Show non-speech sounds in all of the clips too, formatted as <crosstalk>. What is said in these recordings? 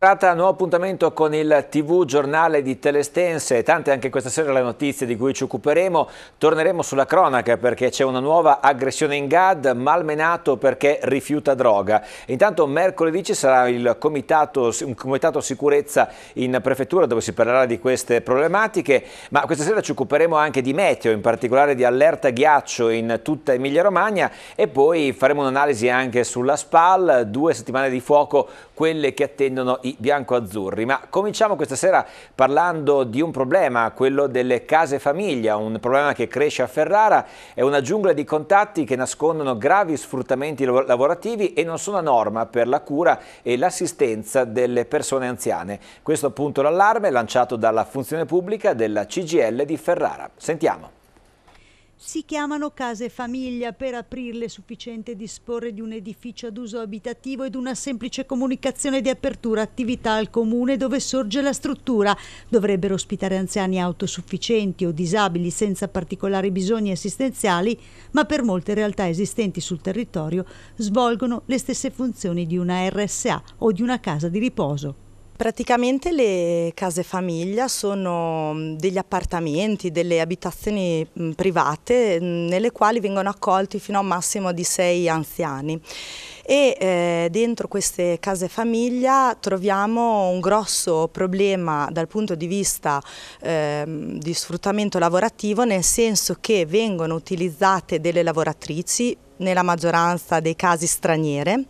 serata, nuovo appuntamento con il TV giornale di Telestense, tante anche questa sera le notizie di cui ci occuperemo, torneremo sulla cronaca perché c'è una nuova aggressione in GAD, malmenato perché rifiuta droga. Intanto mercoledì ci sarà il comitato, un comitato sicurezza in prefettura dove si parlerà di queste problematiche, ma questa sera ci occuperemo anche di meteo, in particolare di allerta ghiaccio in tutta Emilia Romagna e poi faremo un'analisi anche sulla SPAL, due settimane di fuoco, quelle che attendono i bianco-azzurri. Ma cominciamo questa sera parlando di un problema, quello delle case famiglia, un problema che cresce a Ferrara, è una giungla di contatti che nascondono gravi sfruttamenti lavorativi e non sono a norma per la cura e l'assistenza delle persone anziane. Questo appunto l'allarme lanciato dalla funzione pubblica della CGL di Ferrara. Sentiamo. Si chiamano case famiglia per aprirle è sufficiente disporre di un edificio ad uso abitativo ed una semplice comunicazione di apertura attività al comune dove sorge la struttura. Dovrebbero ospitare anziani autosufficienti o disabili senza particolari bisogni assistenziali, ma per molte realtà esistenti sul territorio svolgono le stesse funzioni di una RSA o di una casa di riposo. Praticamente le case famiglia sono mm, degli appartamenti, delle abitazioni mm, private mm, nelle quali vengono accolti fino a un massimo di sei anziani e eh, dentro queste case famiglia troviamo un grosso problema dal punto di vista eh, di sfruttamento lavorativo nel senso che vengono utilizzate delle lavoratrici nella maggioranza dei casi straniere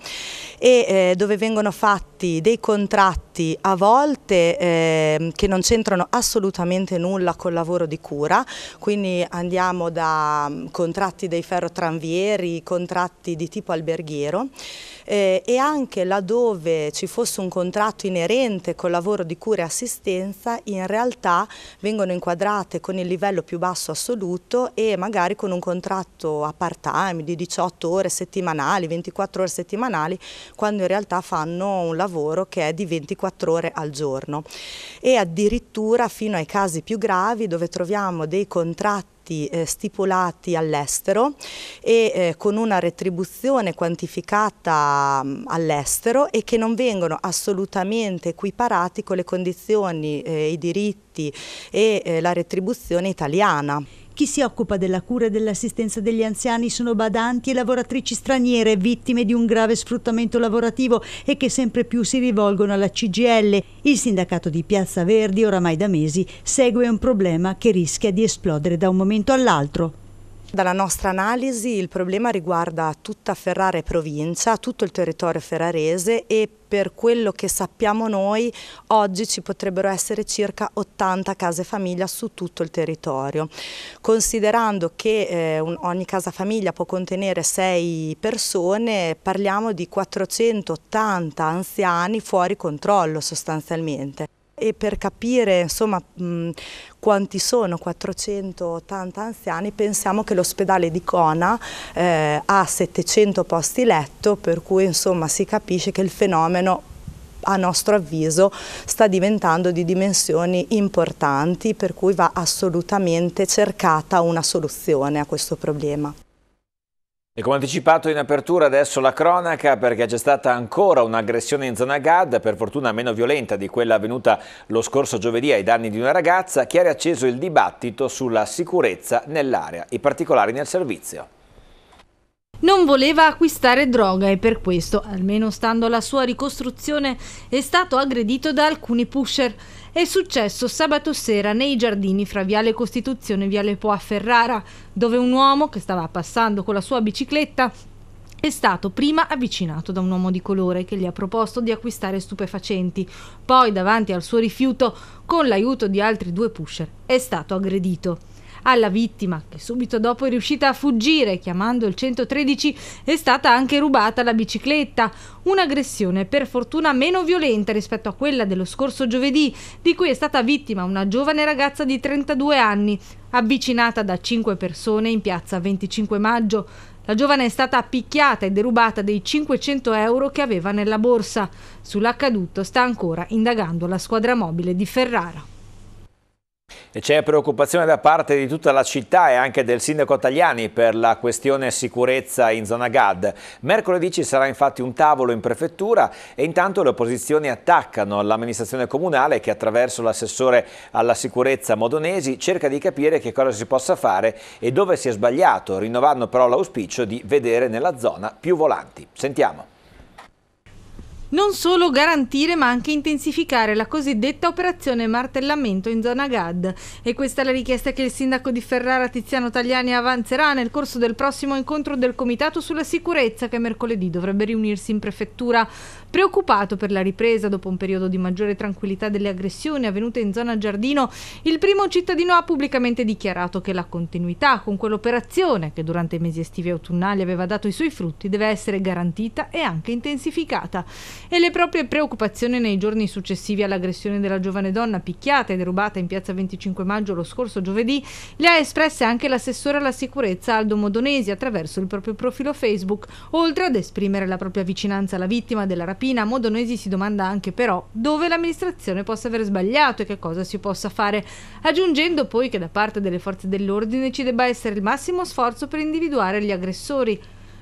e eh, dove vengono fatte fatti dei contratti a volte eh, che non c'entrano assolutamente nulla col lavoro di cura, quindi andiamo da mm, contratti dei ferrotranvieri, contratti di tipo alberghiero eh, e anche laddove ci fosse un contratto inerente col lavoro di cura e assistenza, in realtà vengono inquadrate con il livello più basso assoluto e magari con un contratto a part time di 18 ore settimanali, 24 ore settimanali, quando in realtà fanno un lavoro lavoro che è di 24 ore al giorno e addirittura fino ai casi più gravi dove troviamo dei contratti eh, stipulati all'estero e eh, con una retribuzione quantificata all'estero e che non vengono assolutamente equiparati con le condizioni, eh, i diritti e eh, la retribuzione italiana. Chi si occupa della cura e dell'assistenza degli anziani sono badanti e lavoratrici straniere vittime di un grave sfruttamento lavorativo e che sempre più si rivolgono alla CGL. Il sindacato di Piazza Verdi, oramai da mesi, segue un problema che rischia di esplodere da un momento all'altro. Dalla nostra analisi il problema riguarda tutta Ferrara e provincia, tutto il territorio ferrarese e per quello che sappiamo noi oggi ci potrebbero essere circa 80 case famiglia su tutto il territorio. Considerando che eh, un, ogni casa famiglia può contenere 6 persone, parliamo di 480 anziani fuori controllo sostanzialmente e per capire insomma, mh, quanti sono 480 anziani pensiamo che l'ospedale di Cona eh, ha 700 posti letto per cui insomma, si capisce che il fenomeno a nostro avviso sta diventando di dimensioni importanti per cui va assolutamente cercata una soluzione a questo problema. E come anticipato in apertura adesso la cronaca perché c'è stata ancora un'aggressione in zona Gad, per fortuna meno violenta di quella avvenuta lo scorso giovedì ai danni di una ragazza che ha riacceso il dibattito sulla sicurezza nell'area. I particolari nel servizio. Non voleva acquistare droga e per questo, almeno stando alla sua ricostruzione, è stato aggredito da alcuni pusher. È successo sabato sera nei giardini fra Viale Costituzione e Viale Poa Ferrara, dove un uomo che stava passando con la sua bicicletta è stato prima avvicinato da un uomo di colore che gli ha proposto di acquistare stupefacenti, poi davanti al suo rifiuto, con l'aiuto di altri due pusher, è stato aggredito alla vittima, che subito dopo è riuscita a fuggire chiamando il 113, è stata anche rubata la bicicletta. Un'aggressione per fortuna meno violenta rispetto a quella dello scorso giovedì, di cui è stata vittima una giovane ragazza di 32 anni, avvicinata da 5 persone in piazza 25 maggio. La giovane è stata picchiata e derubata dei 500 euro che aveva nella borsa. Sull'accaduto sta ancora indagando la squadra mobile di Ferrara c'è preoccupazione da parte di tutta la città e anche del sindaco Tagliani per la questione sicurezza in zona GAD. Mercoledì ci sarà infatti un tavolo in prefettura e intanto le opposizioni attaccano l'amministrazione comunale che attraverso l'assessore alla sicurezza Modonesi cerca di capire che cosa si possa fare e dove si è sbagliato, rinnovando però l'auspicio di vedere nella zona più volanti. Sentiamo. Non solo garantire ma anche intensificare la cosiddetta operazione martellamento in zona GAD. E questa è la richiesta che il sindaco di Ferrara Tiziano Tagliani avanzerà nel corso del prossimo incontro del Comitato sulla sicurezza che mercoledì dovrebbe riunirsi in prefettura. Preoccupato per la ripresa dopo un periodo di maggiore tranquillità delle aggressioni avvenute in zona Giardino, il primo cittadino ha pubblicamente dichiarato che la continuità con quell'operazione, che durante i mesi estivi e autunnali aveva dato i suoi frutti, deve essere garantita e anche intensificata e le proprie preoccupazioni nei giorni successivi all'aggressione della giovane donna picchiata e derubata in piazza 25 maggio lo scorso giovedì, le ha espresse anche l'assessore alla sicurezza Aldo Modonesi attraverso il proprio profilo Facebook. Oltre ad esprimere la propria vicinanza alla vittima della rapina, Modonesi si domanda anche però dove l'amministrazione possa aver sbagliato e che cosa si possa fare, aggiungendo poi che da parte delle forze dell'ordine ci debba essere il massimo sforzo per individuare gli aggressori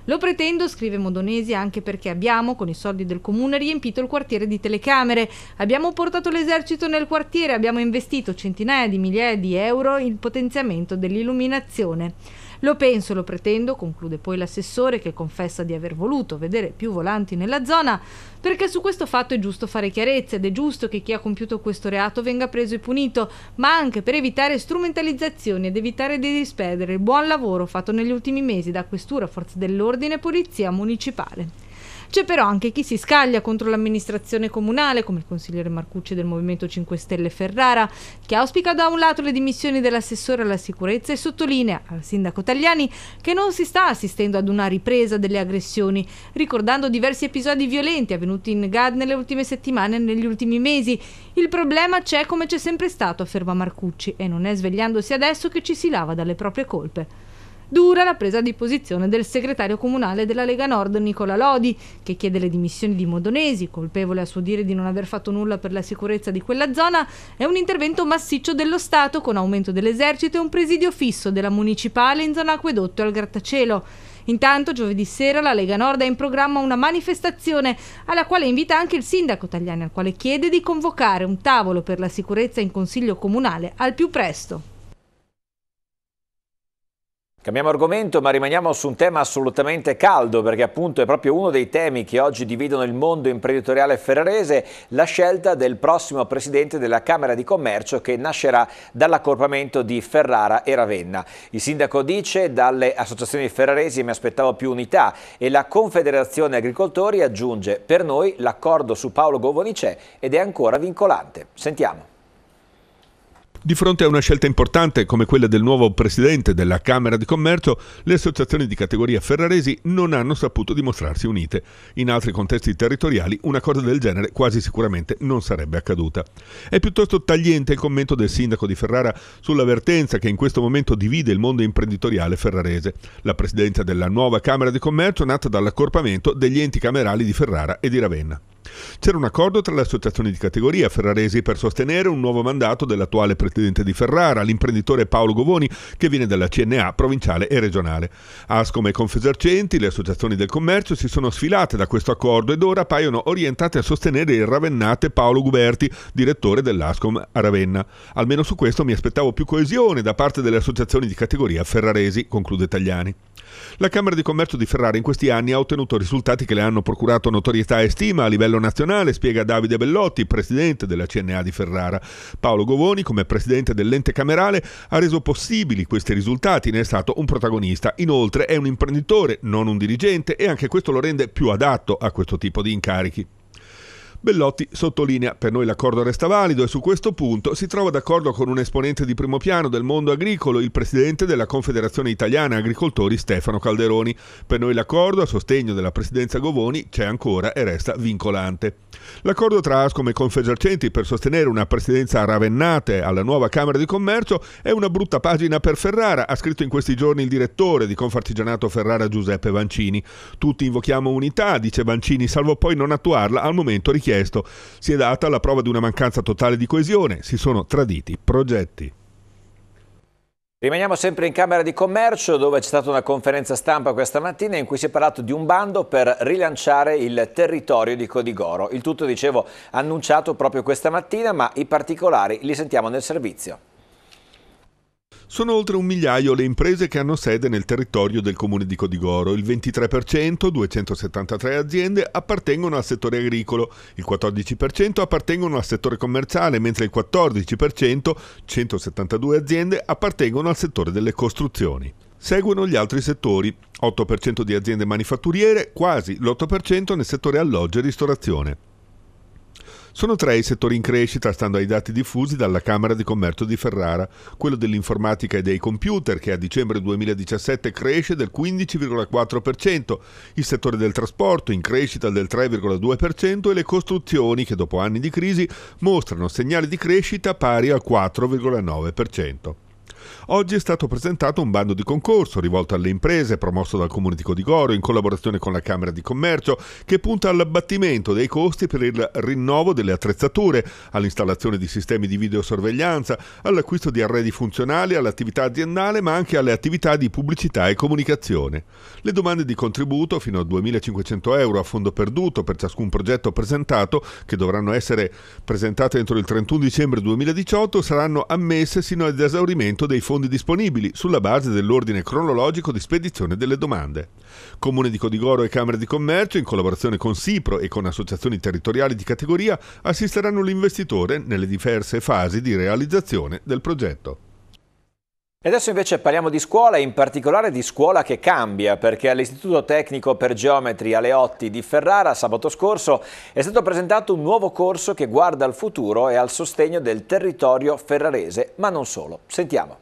lo pretendo, scrive Modonesi, anche perché abbiamo, con i soldi del comune, riempito il quartiere di telecamere. Abbiamo portato l'esercito nel quartiere, abbiamo investito centinaia di migliaia di euro in potenziamento dell'illuminazione. Lo penso, lo pretendo, conclude poi l'assessore che confessa di aver voluto vedere più volanti nella zona, perché su questo fatto è giusto fare chiarezza ed è giusto che chi ha compiuto questo reato venga preso e punito, ma anche per evitare strumentalizzazioni ed evitare di disperdere il buon lavoro fatto negli ultimi mesi da questura, forze dell'ordine e polizia municipale. C'è però anche chi si scaglia contro l'amministrazione comunale, come il consigliere Marcucci del Movimento 5 Stelle Ferrara, che auspica da un lato le dimissioni dell'assessore alla sicurezza e sottolinea al sindaco Tagliani che non si sta assistendo ad una ripresa delle aggressioni, ricordando diversi episodi violenti avvenuti in Gad nelle ultime settimane e negli ultimi mesi. Il problema c'è come c'è sempre stato, afferma Marcucci, e non è svegliandosi adesso che ci si lava dalle proprie colpe dura la presa di posizione del segretario comunale della Lega Nord Nicola Lodi, che chiede le dimissioni di Modonesi, colpevole a suo dire di non aver fatto nulla per la sicurezza di quella zona, è un intervento massiccio dello Stato con aumento dell'esercito e un presidio fisso della municipale in zona acquedotto e al grattacielo. Intanto giovedì sera la Lega Nord ha in programma una manifestazione alla quale invita anche il sindaco Tagliani al quale chiede di convocare un tavolo per la sicurezza in consiglio comunale al più presto. Cambiamo argomento ma rimaniamo su un tema assolutamente caldo perché appunto è proprio uno dei temi che oggi dividono il mondo imprenditoriale ferrarese, la scelta del prossimo presidente della Camera di Commercio che nascerà dall'accorpamento di Ferrara e Ravenna. Il sindaco dice dalle associazioni ferraresi mi aspettavo più unità e la Confederazione Agricoltori aggiunge per noi l'accordo su Paolo Govoni c'è ed è ancora vincolante. Sentiamo. Di fronte a una scelta importante come quella del nuovo presidente della Camera di Commercio, le associazioni di categoria ferraresi non hanno saputo dimostrarsi unite. In altri contesti territoriali una cosa del genere quasi sicuramente non sarebbe accaduta. È piuttosto tagliente il commento del sindaco di Ferrara sull'avvertenza che in questo momento divide il mondo imprenditoriale ferrarese. La presidenza della nuova Camera di Commercio nata dall'accorpamento degli enti camerali di Ferrara e di Ravenna. C'era un accordo tra le associazioni di categoria ferraresi per sostenere un nuovo mandato dell'attuale presidente di Ferrara, l'imprenditore Paolo Govoni, che viene dalla CNA provinciale e regionale. Ascom e Confesercenti, le associazioni del commercio, si sono sfilate da questo accordo ed ora paiono orientate a sostenere il ravennate Paolo Guberti, direttore dell'Ascom a Ravenna. Almeno su questo mi aspettavo più coesione da parte delle associazioni di categoria ferraresi, conclude Tagliani. La Camera di Commercio di Ferrara in questi anni ha ottenuto risultati che le hanno procurato notorietà e stima a livello livello nazionale, spiega Davide Bellotti, presidente della CNA di Ferrara. Paolo Govoni, come presidente dell'ente camerale, ha reso possibili questi risultati, ne è stato un protagonista. Inoltre è un imprenditore, non un dirigente e anche questo lo rende più adatto a questo tipo di incarichi. Bellotti sottolinea per noi l'accordo resta valido e su questo punto si trova d'accordo con un esponente di primo piano del mondo agricolo, il presidente della Confederazione Italiana Agricoltori Stefano Calderoni. Per noi l'accordo a sostegno della presidenza Govoni c'è ancora e resta vincolante. L'accordo tra Ascom e Confesercenti per sostenere una presidenza a Ravennate alla nuova Camera di Commercio è una brutta pagina per Ferrara, ha scritto in questi giorni il direttore di Confartigianato Ferrara Giuseppe Vancini. Tutti invochiamo unità, dice Vancini, salvo poi non attuarla al momento richiesto richiesto. Si è data la prova di una mancanza totale di coesione, si sono traditi progetti. Rimaniamo sempre in Camera di Commercio dove c'è stata una conferenza stampa questa mattina in cui si è parlato di un bando per rilanciare il territorio di Codigoro. Il tutto, dicevo, annunciato proprio questa mattina, ma i particolari li sentiamo nel servizio. Sono oltre un migliaio le imprese che hanno sede nel territorio del comune di Codigoro. Il 23%, 273 aziende, appartengono al settore agricolo, il 14% appartengono al settore commerciale, mentre il 14%, 172 aziende, appartengono al settore delle costruzioni. Seguono gli altri settori, 8% di aziende manifatturiere, quasi l'8% nel settore alloggio e ristorazione. Sono tre i settori in crescita, stando ai dati diffusi dalla Camera di Commercio di Ferrara. Quello dell'informatica e dei computer, che a dicembre 2017 cresce del 15,4%, il settore del trasporto in crescita del 3,2% e le costruzioni, che dopo anni di crisi mostrano segnali di crescita pari al 4,9%. Oggi è stato presentato un bando di concorso rivolto alle imprese, promosso dal Comune di Codigorio in collaborazione con la Camera di Commercio, che punta all'abbattimento dei costi per il rinnovo delle attrezzature, all'installazione di sistemi di videosorveglianza, all'acquisto di arredi funzionali, all'attività aziendale, ma anche alle attività di pubblicità e comunicazione. Le domande di contributo fino a 2.500 euro a fondo perduto per ciascun progetto presentato, che dovranno essere presentate entro il 31 dicembre 2018, saranno ammesse sino ad esaurimento dei fondi fondi disponibili sulla base dell'ordine cronologico di spedizione delle domande. Comune di Codigoro e Camere di Commercio, in collaborazione con Sipro e con associazioni territoriali di categoria, assisteranno l'investitore nelle diverse fasi di realizzazione del progetto. E adesso invece parliamo di scuola, e in particolare di scuola che cambia, perché all'Istituto Tecnico per Geometri Aleotti di Ferrara sabato scorso è stato presentato un nuovo corso che guarda al futuro e al sostegno del territorio ferrarese, ma non solo. Sentiamo.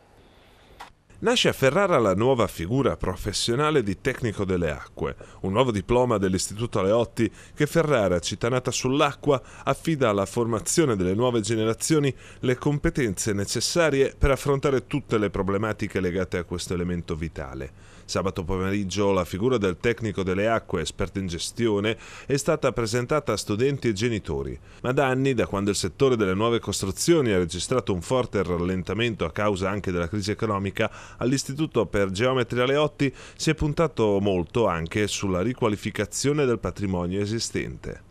Nasce a Ferrara la nuova figura professionale di tecnico delle acque, un nuovo diploma dell'Istituto Leotti che Ferrara, città sull'acqua, affida alla formazione delle nuove generazioni le competenze necessarie per affrontare tutte le problematiche legate a questo elemento vitale. Sabato pomeriggio la figura del tecnico delle acque, esperto in gestione, è stata presentata a studenti e genitori. Ma da anni, da quando il settore delle nuove costruzioni ha registrato un forte rallentamento a causa anche della crisi economica, all'Istituto per Geometria Leotti si è puntato molto anche sulla riqualificazione del patrimonio esistente.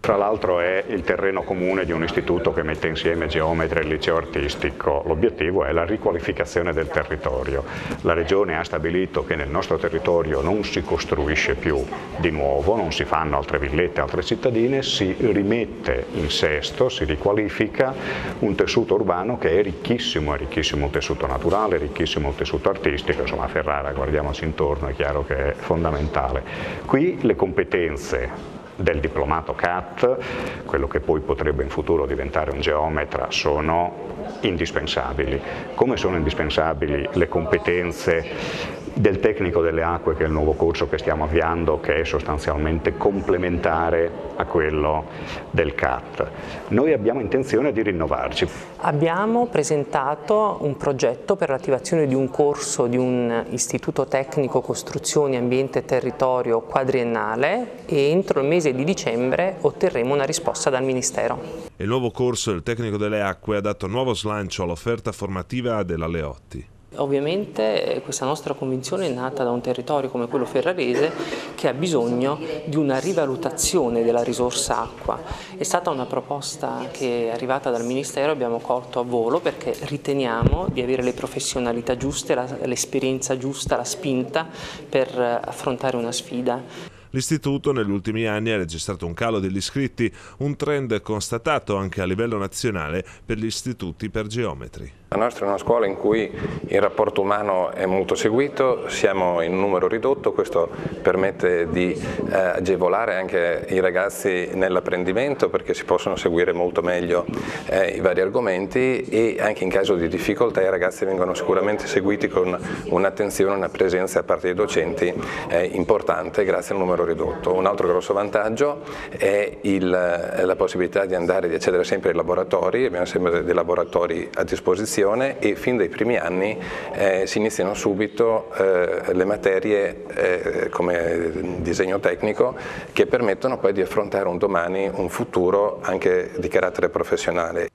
Tra l'altro è il terreno comune di un istituto che mette insieme geometri e liceo artistico. L'obiettivo è la riqualificazione del territorio. La Regione ha stabilito che nel nostro territorio non si costruisce più di nuovo, non si fanno altre villette, altre cittadine, si rimette in sesto, si riqualifica un tessuto urbano che è ricchissimo, è ricchissimo il tessuto naturale, è ricchissimo il tessuto artistico, insomma a Ferrara guardiamoci intorno, è chiaro che è fondamentale. Qui le competenze del diplomato CAT, quello che poi potrebbe in futuro diventare un geometra, sono indispensabili. Come sono indispensabili le competenze del tecnico delle acque che è il nuovo corso che stiamo avviando che è sostanzialmente complementare a quello del CAT. Noi abbiamo intenzione di rinnovarci. Abbiamo presentato un progetto per l'attivazione di un corso di un istituto tecnico costruzioni, ambiente e territorio quadriennale e entro il mese di dicembre otterremo una risposta dal Ministero. Il nuovo corso del tecnico delle acque ha dato nuovo slancio all'offerta formativa della Leotti. Ovviamente eh, questa nostra convinzione è nata da un territorio come quello ferrarese che ha bisogno di una rivalutazione della risorsa acqua. È stata una proposta che è arrivata dal Ministero, abbiamo colto a volo perché riteniamo di avere le professionalità giuste, l'esperienza giusta, la spinta per eh, affrontare una sfida. L'istituto negli ultimi anni ha registrato un calo degli iscritti, un trend constatato anche a livello nazionale per gli istituti per geometri. La nostra è una scuola in cui il rapporto umano è molto seguito, siamo in numero ridotto, questo permette di eh, agevolare anche i ragazzi nell'apprendimento perché si possono seguire molto meglio eh, i vari argomenti e anche in caso di difficoltà i ragazzi vengono sicuramente seguiti con un'attenzione, una presenza da parte dei docenti eh, importante grazie al numero ridotto. Un altro grosso vantaggio è la possibilità di andare, di accedere sempre ai laboratori, abbiamo sempre dei laboratori a disposizione formazione e fin dai primi anni eh, si iniziano subito eh, le materie eh, come disegno tecnico che permettono poi di affrontare un domani, un futuro anche di carattere professionale.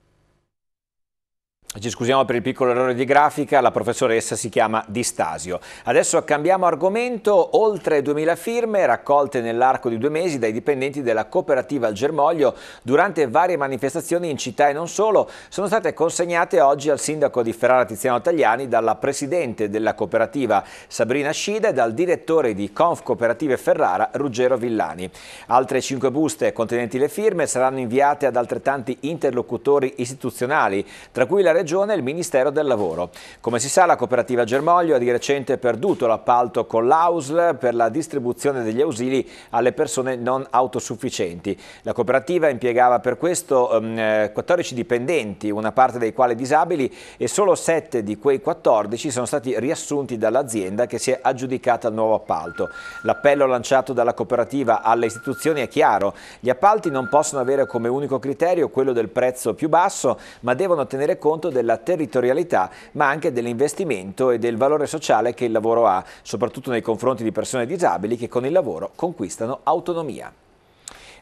Ci scusiamo per il piccolo errore di grafica, la professoressa si chiama Distasio. Adesso cambiamo argomento, oltre 2000 firme raccolte nell'arco di due mesi dai dipendenti della cooperativa al Germoglio durante varie manifestazioni in città e non solo, sono state consegnate oggi al sindaco di Ferrara Tiziano Tagliani dalla presidente della cooperativa Sabrina Scida e dal direttore di Conf Cooperative Ferrara Ruggero Villani. Altre cinque buste contenenti le firme saranno inviate ad altrettanti interlocutori istituzionali, tra cui la regione Regione e il Ministero del Lavoro. Come si sa la cooperativa Germoglio ha di recente perduto l'appalto con l'AUSL per la distribuzione degli ausili alle persone non autosufficienti. La cooperativa impiegava per questo ehm, 14 dipendenti, una parte dei quali disabili e solo 7 di quei 14 sono stati riassunti dall'azienda che si è aggiudicata il nuovo appalto. L'appello lanciato dalla cooperativa alle istituzioni è chiaro, gli appalti non possono avere come unico criterio quello del prezzo più basso, ma devono tenere conto della territorialità ma anche dell'investimento e del valore sociale che il lavoro ha, soprattutto nei confronti di persone disabili che con il lavoro conquistano autonomia.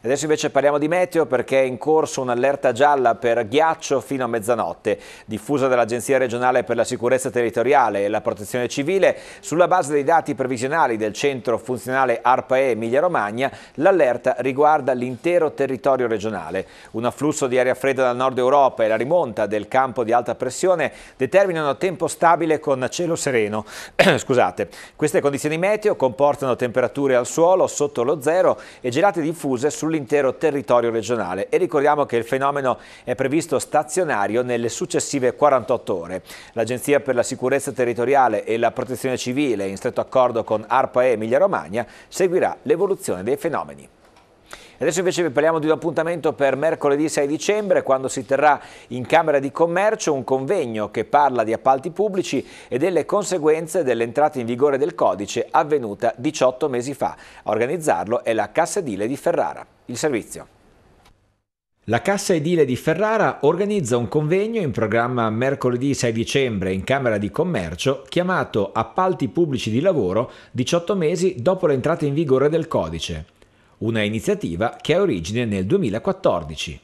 Adesso invece parliamo di meteo perché è in corso un'allerta gialla per ghiaccio fino a mezzanotte, diffusa dall'Agenzia regionale per la sicurezza territoriale e la protezione civile. Sulla base dei dati previsionali del centro funzionale ARPAE Emilia-Romagna, l'allerta riguarda l'intero territorio regionale. Un afflusso di aria fredda dal nord Europa e la rimonta del campo di alta pressione determinano tempo stabile con cielo sereno. <clears throat> Scusate, queste condizioni meteo comportano temperature al suolo sotto lo zero e gelate diffuse sulle sull'intero territorio regionale e ricordiamo che il fenomeno è previsto stazionario nelle successive 48 ore. L'Agenzia per la sicurezza territoriale e la protezione civile, in stretto accordo con ARPA e Emilia Romagna, seguirà l'evoluzione dei fenomeni. Adesso invece vi parliamo di un appuntamento per mercoledì 6 dicembre quando si terrà in Camera di Commercio un convegno che parla di appalti pubblici e delle conseguenze dell'entrata in vigore del codice avvenuta 18 mesi fa. A organizzarlo è la Cassa Edile di Ferrara il servizio. La Cassa Edile di Ferrara organizza un convegno in programma mercoledì 6 dicembre in Camera di Commercio chiamato Appalti pubblici di lavoro 18 mesi dopo l'entrata in vigore del codice, una iniziativa che ha origine nel 2014.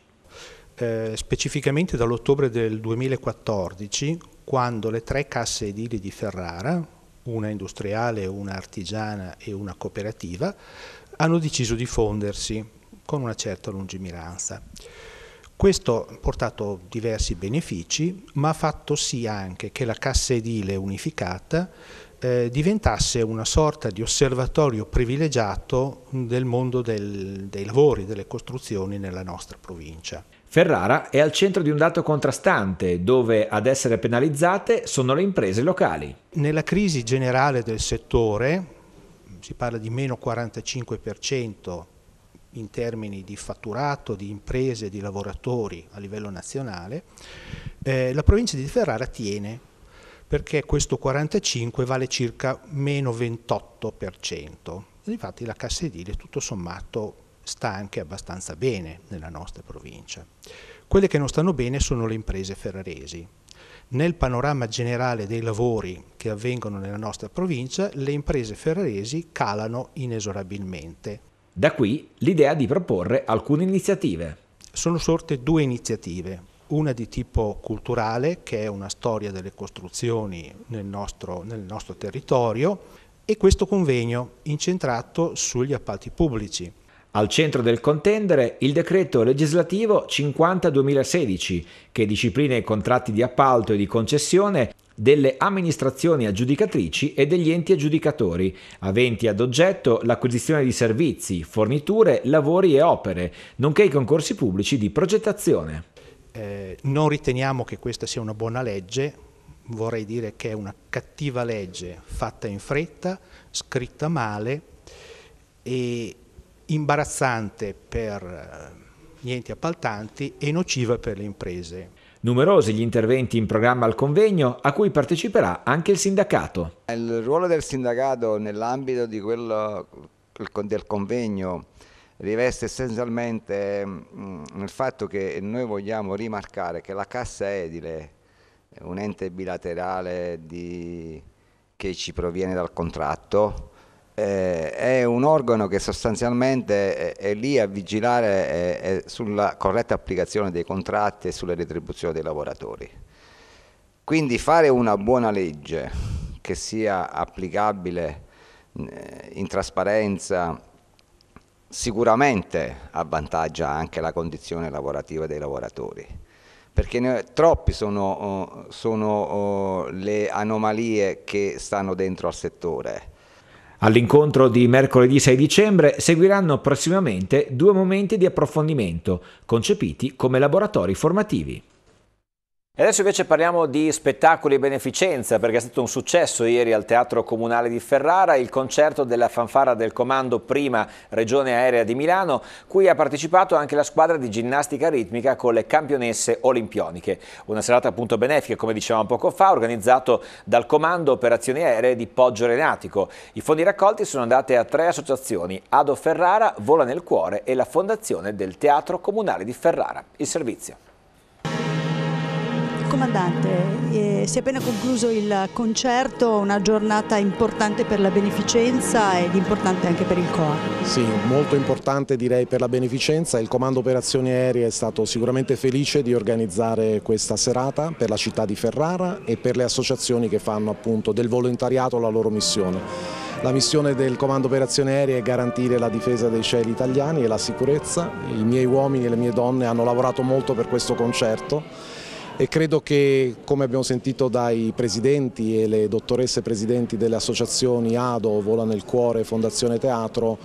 Eh, specificamente dall'ottobre del 2014, quando le tre casse edili di Ferrara, una industriale, una artigiana e una cooperativa, hanno deciso di fondersi con una certa lungimiranza. Questo ha portato diversi benefici, ma ha fatto sì anche che la cassa edile unificata eh, diventasse una sorta di osservatorio privilegiato del mondo del, dei lavori, delle costruzioni nella nostra provincia. Ferrara è al centro di un dato contrastante, dove ad essere penalizzate sono le imprese locali. Nella crisi generale del settore, si parla di meno 45% in termini di fatturato, di imprese, di lavoratori a livello nazionale, eh, la provincia di Ferrara tiene perché questo 45 vale circa meno 28%. Infatti la cassa edile tutto sommato sta anche abbastanza bene nella nostra provincia. Quelle che non stanno bene sono le imprese ferraresi. Nel panorama generale dei lavori che avvengono nella nostra provincia, le imprese ferraresi calano inesorabilmente da qui l'idea di proporre alcune iniziative. Sono sorte due iniziative, una di tipo culturale che è una storia delle costruzioni nel nostro, nel nostro territorio e questo convegno incentrato sugli appalti pubblici. Al centro del contendere il decreto legislativo 50-2016 che disciplina i contratti di appalto e di concessione delle amministrazioni aggiudicatrici e degli enti aggiudicatori, aventi ad oggetto l'acquisizione di servizi, forniture, lavori e opere, nonché i concorsi pubblici di progettazione. Eh, non riteniamo che questa sia una buona legge, vorrei dire che è una cattiva legge fatta in fretta, scritta male e imbarazzante per eh, gli enti appaltanti e nociva per le imprese. Numerosi gli interventi in programma al convegno a cui parteciperà anche il sindacato. Il ruolo del sindacato nell'ambito del convegno riveste essenzialmente mm, il fatto che noi vogliamo rimarcare che la Cassa Edile un ente bilaterale di, che ci proviene dal contratto eh, è un organo che sostanzialmente è, è lì a vigilare è, sulla corretta applicazione dei contratti e sulle retribuzioni dei lavoratori. Quindi fare una buona legge che sia applicabile in trasparenza sicuramente avvantaggia anche la condizione lavorativa dei lavoratori perché ne, troppi sono, oh, sono, oh, le anomalie che stanno dentro al settore All'incontro di mercoledì 6 dicembre seguiranno prossimamente due momenti di approfondimento, concepiti come laboratori formativi adesso invece parliamo di spettacoli e beneficenza perché è stato un successo ieri al Teatro Comunale di Ferrara il concerto della fanfara del comando prima Regione Aerea di Milano cui ha partecipato anche la squadra di ginnastica ritmica con le campionesse olimpioniche. Una serata appunto benefica come dicevamo poco fa organizzato dal comando operazioni aeree di Poggio Renatico. I fondi raccolti sono andati a tre associazioni Ado Ferrara, Vola nel Cuore e la Fondazione del Teatro Comunale di Ferrara. Il servizio. Comandante, eh, si è appena concluso il concerto, una giornata importante per la beneficenza ed importante anche per il COA. Sì, molto importante direi per la beneficenza, il Comando Operazioni Aeree è stato sicuramente felice di organizzare questa serata per la città di Ferrara e per le associazioni che fanno appunto del volontariato la loro missione. La missione del Comando Operazione Aeree è garantire la difesa dei cieli italiani e la sicurezza. I miei uomini e le mie donne hanno lavorato molto per questo concerto e credo che come abbiamo sentito dai presidenti e le dottoresse presidenti delle associazioni ADO, Vola nel Cuore Fondazione Teatro,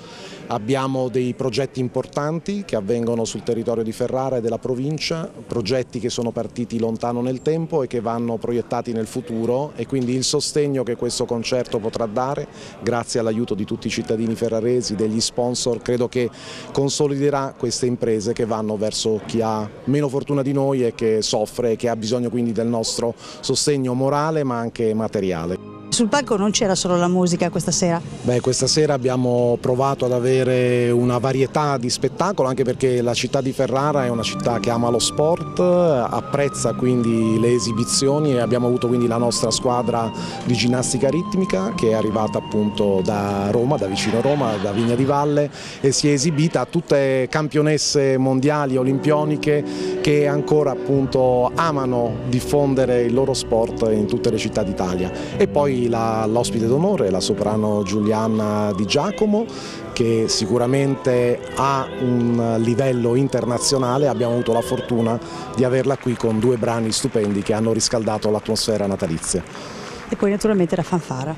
Abbiamo dei progetti importanti che avvengono sul territorio di Ferrara e della provincia, progetti che sono partiti lontano nel tempo e che vanno proiettati nel futuro e quindi il sostegno che questo concerto potrà dare, grazie all'aiuto di tutti i cittadini ferraresi, degli sponsor, credo che consoliderà queste imprese che vanno verso chi ha meno fortuna di noi e che soffre e che ha bisogno quindi del nostro sostegno morale ma anche materiale. Sul palco non c'era solo la musica questa sera? Beh, questa sera abbiamo provato ad avere una varietà di spettacolo, anche perché la città di Ferrara è una città che ama lo sport, apprezza quindi le esibizioni e abbiamo avuto quindi la nostra squadra di ginnastica ritmica che è arrivata appunto da Roma, da vicino Roma, da Vigna di Valle e si è esibita a tutte campionesse mondiali, olimpioniche che ancora appunto amano diffondere il loro sport in tutte le città d'Italia. E poi l'ospite d'onore, la soprano Giuliana Di Giacomo che sicuramente ha un livello internazionale, abbiamo avuto la fortuna di averla qui con due brani stupendi che hanno riscaldato l'atmosfera natalizia. E poi naturalmente la fanfara.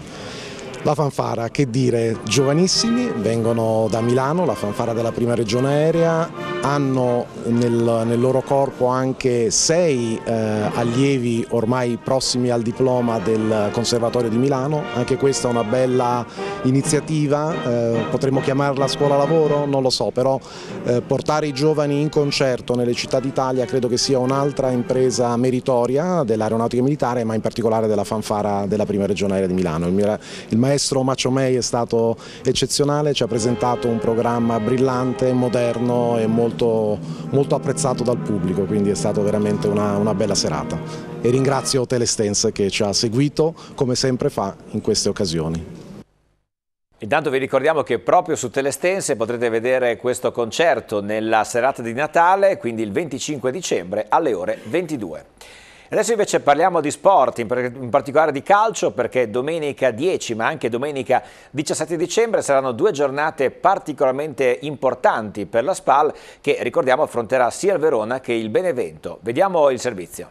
La fanfara, che dire, giovanissimi, vengono da Milano, la fanfara della prima regione aerea, hanno nel, nel loro corpo anche sei eh, allievi ormai prossimi al diploma del Conservatorio di Milano, anche questa è una bella iniziativa, eh, potremmo chiamarla scuola lavoro, non lo so, però eh, portare i giovani in concerto nelle città d'Italia credo che sia un'altra impresa meritoria dell'aeronautica militare ma in particolare della fanfara della prima regione aerea di Milano. Il, mio, il maestro Macio Mei è stato eccezionale, ci ha presentato un programma brillante, moderno e molto molto, molto apprezzato dal pubblico, quindi è stata veramente una, una bella serata. E ringrazio Telestense che ci ha seguito come sempre fa in queste occasioni. Intanto vi ricordiamo che proprio su Telestense potrete vedere questo concerto nella serata di Natale, quindi il 25 dicembre alle ore 22. Adesso invece parliamo di sport, in particolare di calcio, perché domenica 10 ma anche domenica 17 dicembre saranno due giornate particolarmente importanti per la SPAL che ricordiamo affronterà sia il Verona che il Benevento. Vediamo il servizio.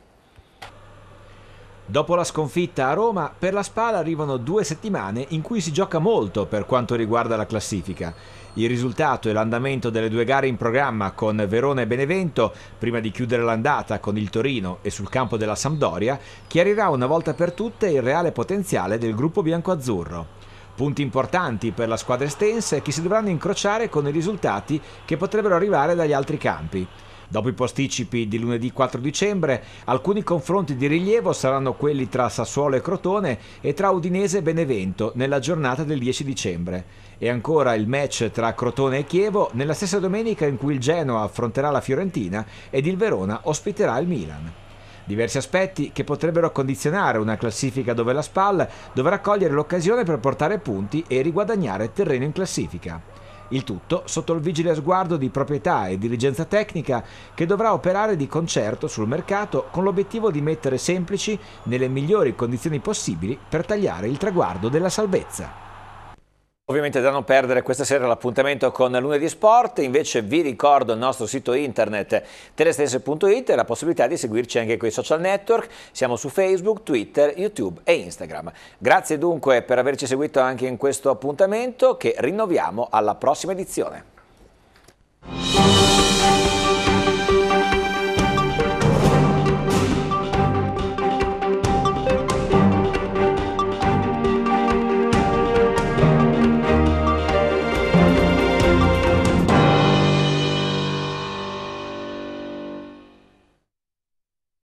Dopo la sconfitta a Roma, per la SPAL arrivano due settimane in cui si gioca molto per quanto riguarda la classifica il risultato e l'andamento delle due gare in programma con Verona e Benevento, prima di chiudere l'andata con il Torino e sul campo della Sampdoria, chiarirà una volta per tutte il reale potenziale del gruppo biancoazzurro. Punti importanti per la squadra estense che si dovranno incrociare con i risultati che potrebbero arrivare dagli altri campi. Dopo i posticipi di lunedì 4 dicembre, alcuni confronti di rilievo saranno quelli tra Sassuolo e Crotone e tra Udinese e Benevento nella giornata del 10 dicembre. E ancora il match tra Crotone e Chievo nella stessa domenica in cui il Genoa affronterà la Fiorentina ed il Verona ospiterà il Milan. Diversi aspetti che potrebbero condizionare una classifica dove la Spal dovrà cogliere l'occasione per portare punti e riguadagnare terreno in classifica. Il tutto sotto il vigile sguardo di proprietà e dirigenza tecnica che dovrà operare di concerto sul mercato con l'obiettivo di mettere semplici nelle migliori condizioni possibili per tagliare il traguardo della salvezza. Ovviamente da non perdere questa sera l'appuntamento con Lunedì Sport, invece vi ricordo il nostro sito internet telestesse.it e la possibilità di seguirci anche con i social network, siamo su Facebook, Twitter, YouTube e Instagram. Grazie dunque per averci seguito anche in questo appuntamento che rinnoviamo alla prossima edizione.